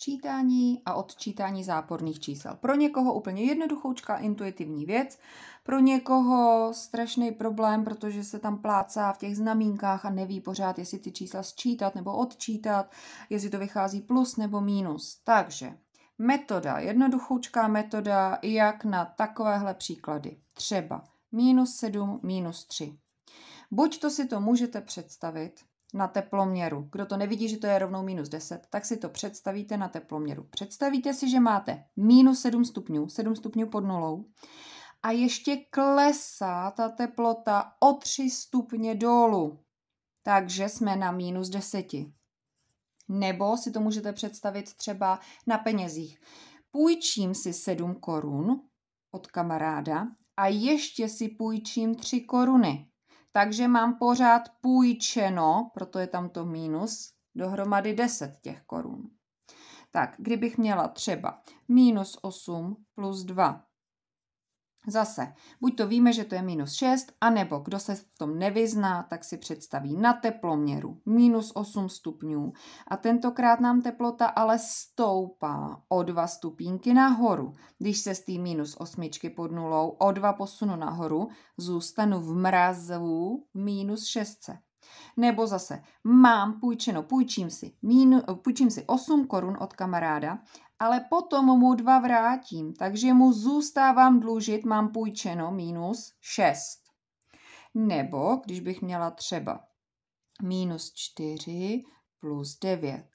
sčítání a odčítání záporných čísel. Pro někoho úplně jednoduchoučka, intuitivní věc, pro někoho strašný problém, protože se tam plácá v těch znamínkách a neví pořád, jestli ty čísla sčítat nebo odčítat, jestli to vychází plus nebo mínus. Takže metoda, jednoduchoučká metoda, jak na takovéhle příklady. Třeba minus 7, minus 3. Buď to si to můžete představit, na teploměru. Kdo to nevidí, že to je rovnou minus 10, tak si to představíte na teploměru. Představíte si, že máte minus 7 stupňů, 7 stupňů pod nulou a ještě klesá ta teplota o 3 stupně dolů. Takže jsme na minus 10. Nebo si to můžete představit třeba na penězích. Půjčím si 7 korun od kamaráda a ještě si půjčím 3 koruny takže mám pořád půjčeno, proto je tam to mínus, dohromady 10 těch korun. Tak, kdybych měla třeba minus 8 plus 2 Zase, buď to víme, že to je minus 6, anebo kdo se v tom nevyzná, tak si představí na teploměru minus 8 stupňů a tentokrát nám teplota ale stoupá o 2 stupínky nahoru. Když se z té minus 8 pod nulou o 2 posunu nahoru, zůstanu v mrazu minus 6. Nebo zase mám půjčeno, půjčím si, mínu, půjčím si 8 korun od kamaráda, ale potom mu dva vrátím, takže mu zůstávám dlužit, mám půjčeno minus 6. Nebo když bych měla třeba minus 4 plus 9.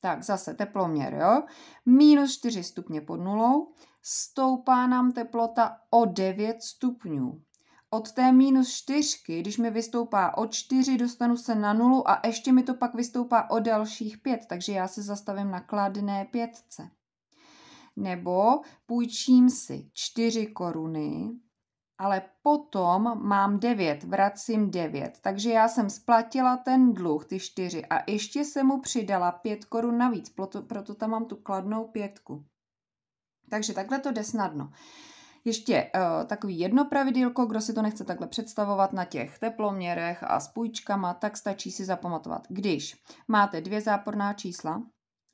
Tak zase teploměr, jo? Minus 4 stupně pod nulou, stoupá nám teplota o 9 stupňů od té minus čtyřky, když mi vystoupá o čtyři, dostanu se na nulu a ještě mi to pak vystoupá o dalších pět, takže já se zastavím na kladné pětce. Nebo půjčím si čtyři koruny, ale potom mám 9, vracím 9. Takže já jsem splatila ten dluh, ty 4, a ještě jsem mu přidala 5 korun navíc, proto, proto tam mám tu kladnou pětku. Takže takhle to jde snadno. Ještě uh, takový jedno pravidílko, kdo si to nechce takhle představovat na těch teploměrech a spůjčkama, tak stačí si zapamatovat. Když máte dvě záporná čísla,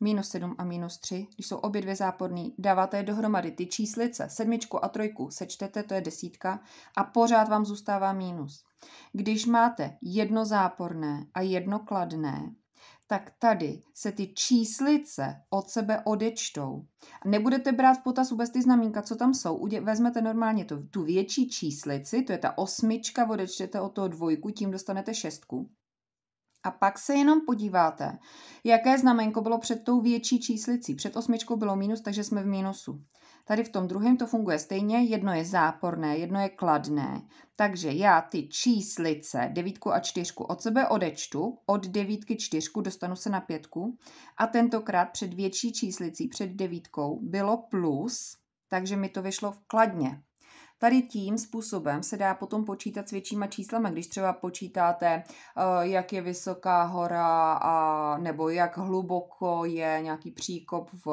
minus 7 a minus 3, když jsou obě dvě záporný, dáváte dohromady ty číslice, sedmičku a trojku, sečtete, to je desítka a pořád vám zůstává minus. Když máte jedno záporné a jedno kladné, tak tady se ty číslice od sebe odečtou. Nebudete brát v potaz vůbec ty znamínka, co tam jsou. Udě- vezmete normálně to, tu větší číslici, to je ta osmička, odečtete od toho dvojku, tím dostanete šestku. A pak se jenom podíváte, jaké znamenko bylo před tou větší číslicí. Před osmičkou bylo minus, takže jsme v mínusu. Tady v tom druhém to funguje stejně, jedno je záporné, jedno je kladné. Takže já ty číslice, devítku a čtyřku, od sebe odečtu, od devítky čtyřku dostanu se na pětku a tentokrát před větší číslicí, před devítkou, bylo plus, takže mi to vyšlo v kladně. Tady tím způsobem se dá potom počítat s většíma číslama, když třeba počítáte, eh, jak je vysoká hora a, nebo jak hluboko je nějaký příkop v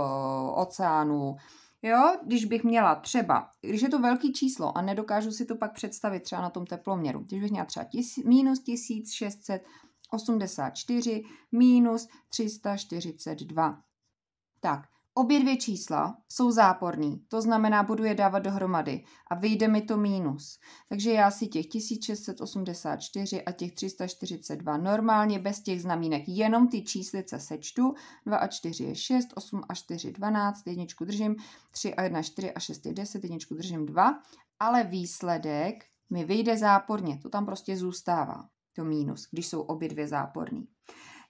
oceánu. Jo, když bych měla třeba, když je to velký číslo a nedokážu si to pak představit třeba na tom teploměru, když bych měla třeba tis, minus 1684 minus 342. Tak, Obě dvě čísla jsou záporný, to znamená, budu je dávat dohromady a vyjde mi to mínus. Takže já si těch 1684 a těch 342 normálně bez těch znamínek jenom ty číslice sečtu. 2 a 4 je 6, 8 a 4 je 12, jedničku držím, 3 a 1 4 a 6 je 10, jedničku držím 2, ale výsledek mi vyjde záporně, to tam prostě zůstává, to mínus, když jsou obě dvě záporný.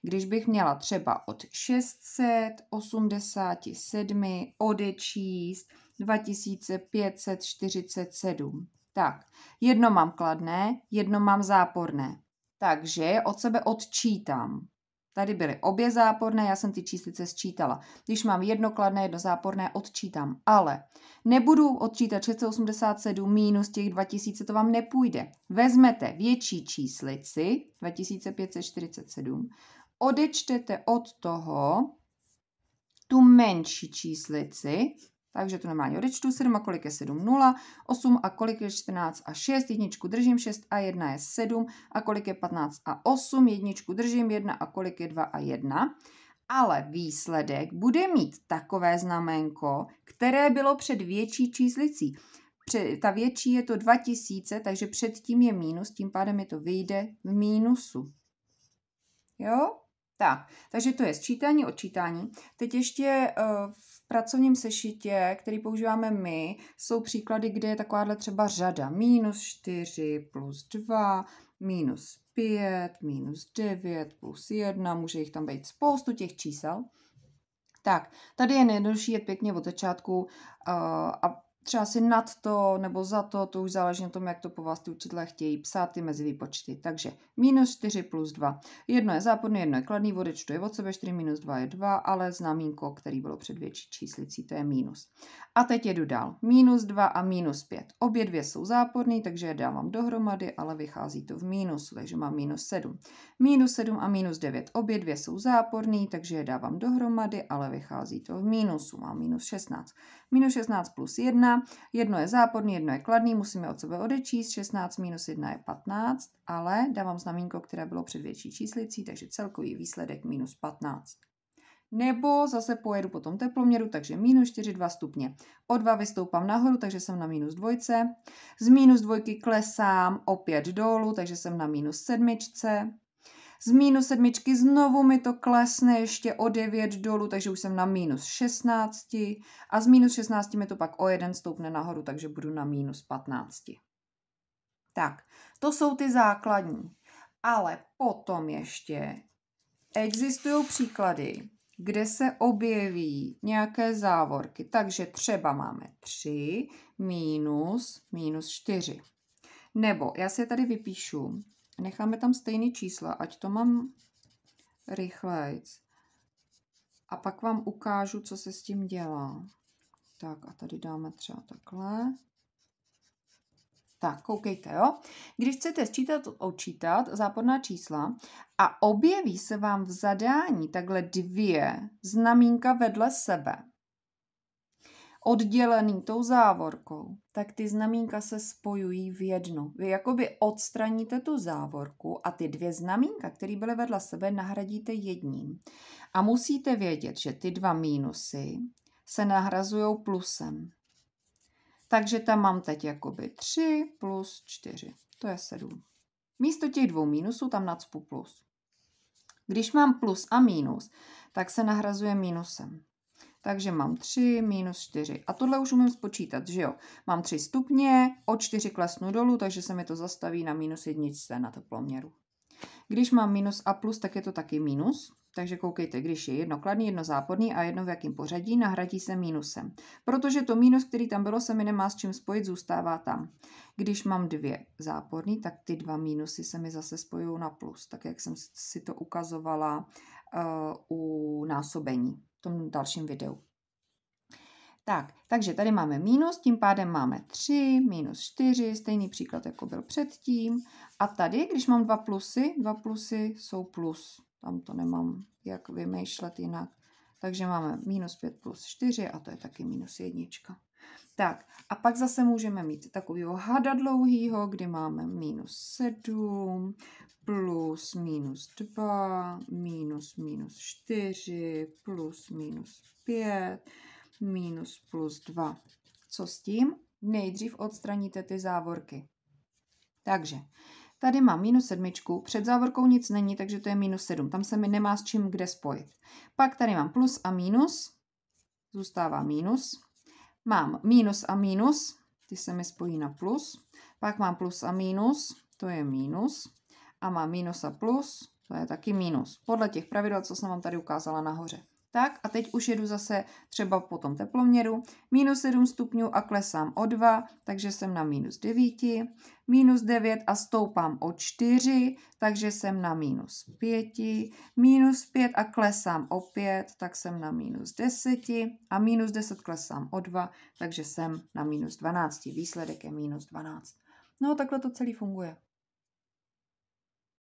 Když bych měla třeba od 687 odečíst 2547. Tak, jedno mám kladné, jedno mám záporné. Takže od sebe odčítám. Tady byly obě záporné, já jsem ty číslice sčítala. Když mám jedno kladné, jedno záporné, odčítám. Ale nebudu odčítat 687 minus těch 2000, to vám nepůjde. Vezmete větší číslici, 2547, odečtete od toho tu menší číslici, takže to normálně odečtu, 7 a kolik je 7, 0, 8 a kolik je 14 a 6, jedničku držím, 6 a 1 je 7 a kolik je 15 a 8, jedničku držím, 1 a kolik je 2 a 1. Ale výsledek bude mít takové znamenko, které bylo před větší číslicí. Před, ta větší je to 2000, takže předtím je mínus, tím pádem je to vyjde v mínusu. Jo? Tak, takže to je sčítání, odčítání. Teď ještě eh, v pracovním sešitě, který používáme my, jsou příklady, kde je takováhle třeba řada. Minus 4 plus 2, minus 5, minus 9 plus 1, může jich tam být spoustu těch čísel. Tak, tady je nejdelší je pěkně od začátku uh, a třeba si nad to nebo za to, to už záleží na tom, jak to po vás ty učitelé chtějí psát ty mezi výpočty. Takže minus 4 plus 2. Jedno je záporné, jedno je kladný, odečtu je od sebe, 4 minus 2 je 2, ale znamínko, který bylo před větší číslicí, to je minus. A teď jedu dál. Minus 2 a minus 5. Obě dvě jsou záporné, takže je dávám dohromady, ale vychází to v mínusu, takže mám minus 7. Minus 7 a minus 9. Obě dvě jsou záporné, takže je dávám dohromady, ale vychází to v mínusu. Mám minus 16. Minus 16 plus 1 jedno je záporný, jedno je kladný, musíme od sebe odečíst, 16 minus 1 je 15, ale dávám znamínko, které bylo před větší číslicí, takže celkový výsledek minus 15. Nebo zase pojedu po tom teploměru, takže minus 4, 2 stupně. O 2 vystoupám nahoru, takže jsem na minus 2. Z minus 2 klesám opět dolů, takže jsem na minus 7. Z minus sedmičky znovu mi to klesne ještě o 9 dolů, takže už jsem na minus 16. A z minus 16 mi to pak o 1 stoupne nahoru, takže budu na minus 15. Tak, to jsou ty základní. Ale potom ještě existují příklady, kde se objeví nějaké závorky. Takže třeba máme 3 minus minus 4. Nebo já si je tady vypíšu necháme tam stejné čísla, ať to mám rychlejc. A pak vám ukážu, co se s tím dělá. Tak a tady dáme třeba takhle. Tak, koukejte, jo. Když chcete sčítat, odčítat záporná čísla a objeví se vám v zadání takhle dvě znamínka vedle sebe, oddělený tou závorkou, tak ty znamínka se spojují v jedno. Vy jakoby odstraníte tu závorku a ty dvě znamínka, které byly vedle sebe, nahradíte jedním. A musíte vědět, že ty dva mínusy se nahrazují plusem. Takže tam mám teď jakoby 3 plus 4. To je 7. Místo těch dvou mínusů tam nacpu plus. Když mám plus a mínus, tak se nahrazuje mínusem. Takže mám 3 minus 4. A tohle už umím spočítat, že jo? Mám 3 stupně, o 4 klesnu dolů, takže se mi to zastaví na minus jedničce na teploměru. Když mám minus a plus, tak je to taky minus. Takže koukejte, když je jedno kladný, jedno záporný a jedno v jakém pořadí, nahradí se mínusem. Protože to mínus, který tam bylo, se mi nemá s čím spojit, zůstává tam. Když mám dvě záporný, tak ty dva mínusy se mi zase spojují na plus, tak jak jsem si to ukazovala uh, u násobení v tom dalším videu. Tak, takže tady máme minus, tím pádem máme 3, minus 4, stejný příklad, jako byl předtím. A tady, když mám dva plusy, dva plusy jsou plus. Tam to nemám jak vymýšlet jinak. Takže máme minus 5 plus 4 a to je taky minus jednička. Tak a pak zase můžeme mít takového hada dlouhýho, kdy máme minus 7, plus minus 2, minus minus 4, plus minus 5, minus plus 2. Co s tím? Nejdřív odstraníte ty závorky. Takže Tady mám minus sedmičku, před závorkou nic není, takže to je minus sedm. Tam se mi nemá s čím kde spojit. Pak tady mám plus a minus, zůstává minus mám minus a minus, ty se mi spojí na plus, pak mám plus a minus, to je minus, a mám minus a plus, to je taky minus. Podle těch pravidel, co jsem vám tady ukázala nahoře. Tak a teď už jedu zase třeba po tom teploměru. Minus 7 stupňů a klesám o 2, takže jsem na minus 9. Minus 9 a stoupám o 4, takže jsem na minus 5. Minus 5 a klesám o 5, tak jsem na minus 10. A minus 10 klesám o 2, takže jsem na minus 12. Výsledek je minus 12. No a takhle to celý funguje.